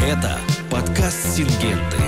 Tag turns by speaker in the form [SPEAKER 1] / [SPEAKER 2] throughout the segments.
[SPEAKER 1] Это подкаст «Сингенты».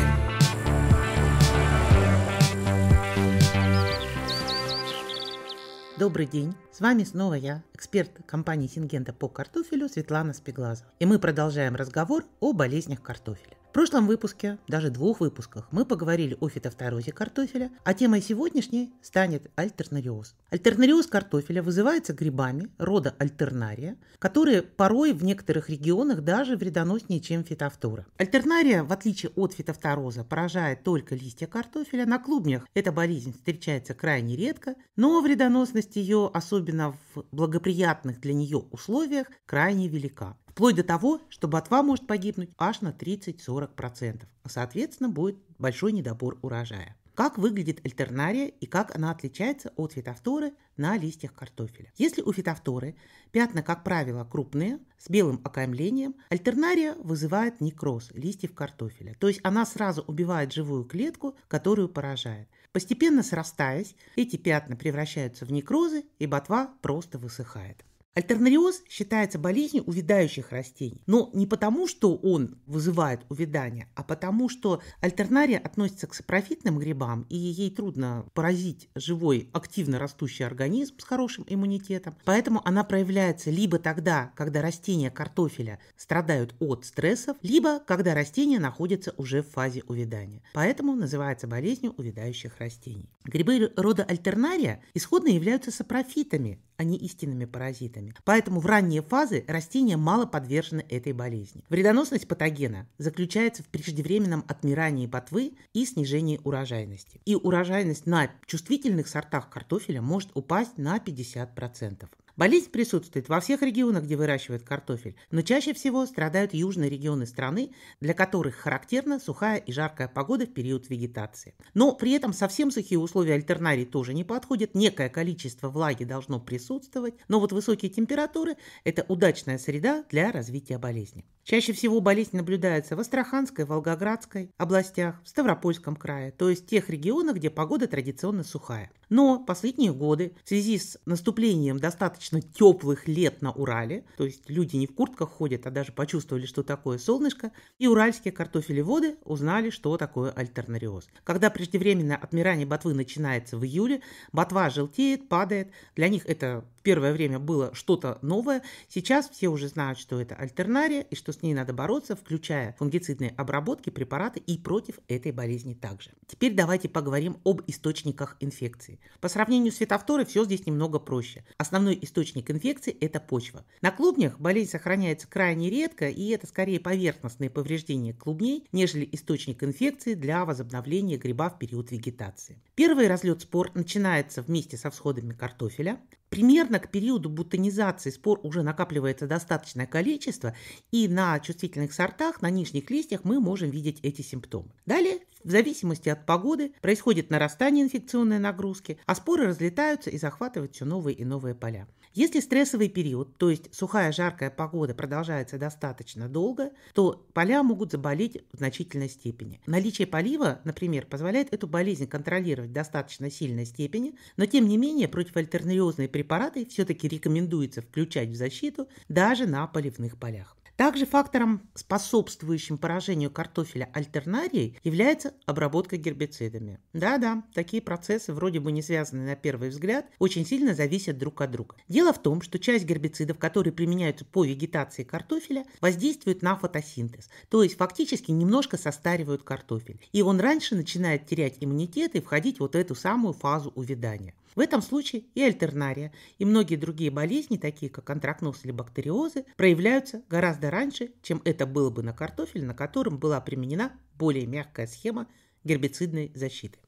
[SPEAKER 1] Добрый день! С вами снова я, эксперт компании «Сингента» по картофелю Светлана Спиглазова. И мы продолжаем разговор о болезнях картофеля прошлом выпуске, даже двух выпусках, мы поговорили о фитофторозе картофеля, а темой сегодняшней станет альтернариоз. Альтернариоз картофеля вызывается грибами рода альтернария, которые порой в некоторых регионах даже вредоноснее, чем фитофтора. Альтернария, в отличие от фитофтороза, поражает только листья картофеля. На клубнях эта болезнь встречается крайне редко, но вредоносность ее, особенно в благоприятных для нее условиях, крайне велика. Вплоть до того, что ботва может погибнуть аж на 30-40%. А соответственно, будет большой недобор урожая. Как выглядит альтернария и как она отличается от фитофторы на листьях картофеля? Если у фитофторы пятна, как правило, крупные, с белым окаймлением, альтернария вызывает некроз листьев картофеля. То есть она сразу убивает живую клетку, которую поражает. Постепенно срастаясь, эти пятна превращаются в некрозы, и ботва просто высыхает. Альтернариоз считается болезнью увядающих растений, но не потому, что он вызывает увядание, а потому, что альтернария относится к сапрофитным грибам, и ей трудно поразить живой активно растущий организм с хорошим иммунитетом. Поэтому она проявляется либо тогда, когда растения картофеля страдают от стрессов, либо когда растения находятся уже в фазе увядания. Поэтому называется болезнью увядающих растений. Грибы рода альтернария исходно являются сапрофитами, а не истинными паразитами. Поэтому в ранние фазы растения мало подвержены этой болезни. Вредоносность патогена заключается в преждевременном отмирании ботвы и снижении урожайности. И урожайность на чувствительных сортах картофеля может упасть на 50%. Болезнь присутствует во всех регионах, где выращивают картофель, но чаще всего страдают южные регионы страны, для которых характерна сухая и жаркая погода в период вегетации. Но при этом совсем сухие условия альтернарии тоже не подходят, некое количество влаги должно присутствовать, но вот высокие температуры – это удачная среда для развития болезни. Чаще всего болезнь наблюдается в Астраханской, Волгоградской областях, в Ставропольском крае, то есть тех регионах, где погода традиционно сухая. Но последние годы в связи с наступлением достаточно достаточно теплых лет на Урале, то есть люди не в куртках ходят, а даже почувствовали, что такое солнышко, и уральские картофелеводы узнали, что такое альтернариоз. Когда преждевременное отмирание ботвы начинается в июле, ботва желтеет, падает, для них это первое время было что-то новое, сейчас все уже знают, что это альтернария и что с ней надо бороться, включая фунгицидные обработки, препараты и против этой болезни также. Теперь давайте поговорим об источниках инфекции. По сравнению с фитофторой все здесь немного проще. Основной источник инфекции – это почва. На клубнях болезнь сохраняется крайне редко, и это скорее поверхностные повреждения клубней, нежели источник инфекции для возобновления гриба в период вегетации. Первый разлет спор начинается вместе со всходами картофеля. Примерно к периоду бутонизации спор уже накапливается достаточное количество, и на чувствительных сортах, на нижних листьях мы можем видеть эти симптомы. Далее, в зависимости от погоды, происходит нарастание инфекционной нагрузки, а споры разлетаются и захватывают все новые и новые поля. Если стрессовый период, то есть сухая жаркая погода продолжается достаточно долго, то поля могут заболеть в значительной степени. Наличие полива, например, позволяет эту болезнь контролировать в достаточно сильной степени, но тем не менее против альтернариозной препараты все-таки рекомендуется включать в защиту даже на поливных полях. Также фактором, способствующим поражению картофеля альтернарией, является обработка гербицидами. Да-да, такие процессы, вроде бы не связанные на первый взгляд, очень сильно зависят друг от друга. Дело в том, что часть гербицидов, которые применяются по вегетации картофеля, воздействуют на фотосинтез, то есть фактически немножко состаривают картофель. И он раньше начинает терять иммунитет и входить вот в эту самую фазу увядания. В этом случае и альтернария, и многие другие болезни, такие как антракноз или бактериозы, проявляются гораздо раньше, чем это было бы на картофеле, на котором была применена более мягкая схема гербицидной защиты.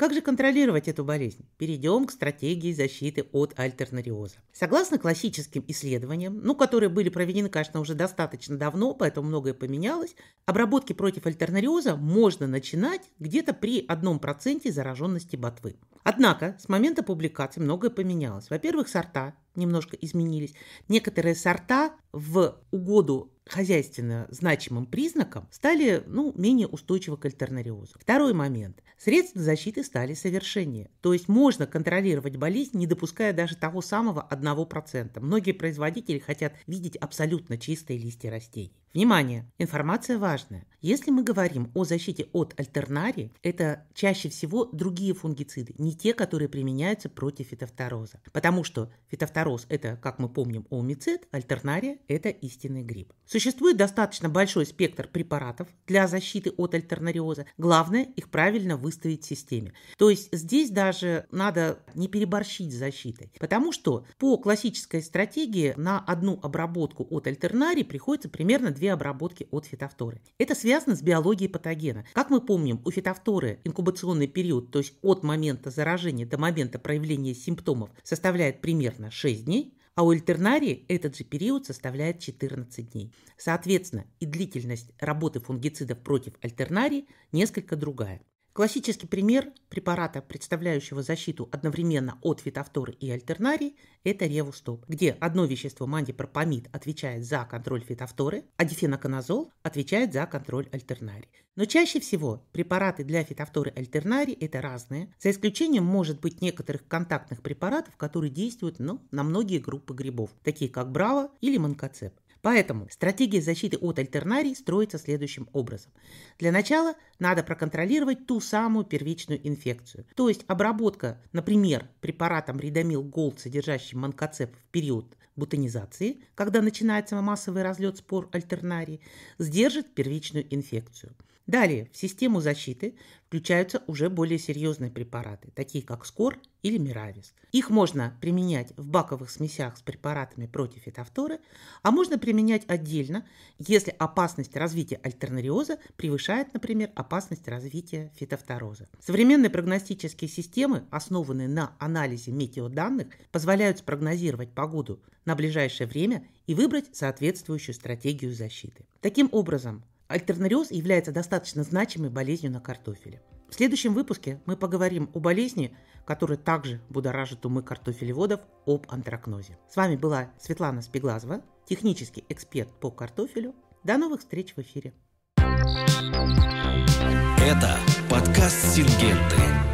[SPEAKER 1] Как же контролировать эту болезнь? Перейдем к стратегии защиты от альтернариоза. Согласно классическим исследованиям, ну, которые были проведены, конечно, уже достаточно давно, поэтому многое поменялось, обработки против альтернариоза можно начинать где-то при 1% зараженности ботвы. Однако с момента публикации многое поменялось. Во-первых, сорта немножко изменились. Некоторые сорта в угоду хозяйственно значимым признаком, стали ну, менее устойчивы к альтернариозу. Второй момент. Средства защиты стали совершеннее. То есть можно контролировать болезнь, не допуская даже того самого 1%. Многие производители хотят видеть абсолютно чистые листья растений. Внимание! Информация важная. Если мы говорим о защите от альтернарии, это чаще всего другие фунгициды, не те, которые применяются против фитофтороза. Потому что фитофтороз – это, как мы помним, оумицид, альтернария – это истинный гриб. Существует достаточно большой спектр препаратов для защиты от альтернариоза. Главное – их правильно выставить в системе. То есть здесь даже надо не переборщить с защитой, потому что по классической стратегии на одну обработку от альтернарии приходится примерно две обработки от фитофторы. Это связано с биологией патогена. Как мы помним, у фитофторы инкубационный период, то есть от момента заражения до момента проявления симптомов, составляет примерно 6 дней, а у альтернарии этот же период составляет 14 дней. Соответственно, и длительность работы фунгицидов против альтернарии несколько другая. Классический пример препарата, представляющего защиту одновременно от фитофторы и альтернарий, это ревустоп, где одно вещество мандипропамид отвечает за контроль фитофторы, а дифеноконазол отвечает за контроль альтернарий. Но чаще всего препараты для фитофторы и альтернарий это разные, за исключением, может быть, некоторых контактных препаратов, которые действуют ну, на многие группы грибов, такие как браво или манкоцеп. Поэтому стратегия защиты от альтернарий строится следующим образом. Для начала надо проконтролировать ту самую первичную инфекцию. То есть обработка, например, препаратом ридамил голд, содержащим манкоцеп в период бутонизации, когда начинается массовый разлет спор альтернарий, сдержит первичную инфекцию. Далее в систему защиты включаются уже более серьезные препараты, такие как СКОР или миравис. Их можно применять в баковых смесях с препаратами против фитофторы, а можно применять отдельно, если опасность развития альтернариоза превышает, например, опасность развития фитофтороза. Современные прогностические системы, основанные на анализе метеоданных, позволяют спрогнозировать погоду на ближайшее время и выбрать соответствующую стратегию защиты. Таким образом, альтернариоз является достаточно значимой болезнью на картофеле. В следующем выпуске мы поговорим о болезни, которая также будоражит умы картофелеводов об антракнозе. С вами была Светлана Спиглазова, технический эксперт по картофелю. До новых встреч в эфире. Это подкаст Сингенты.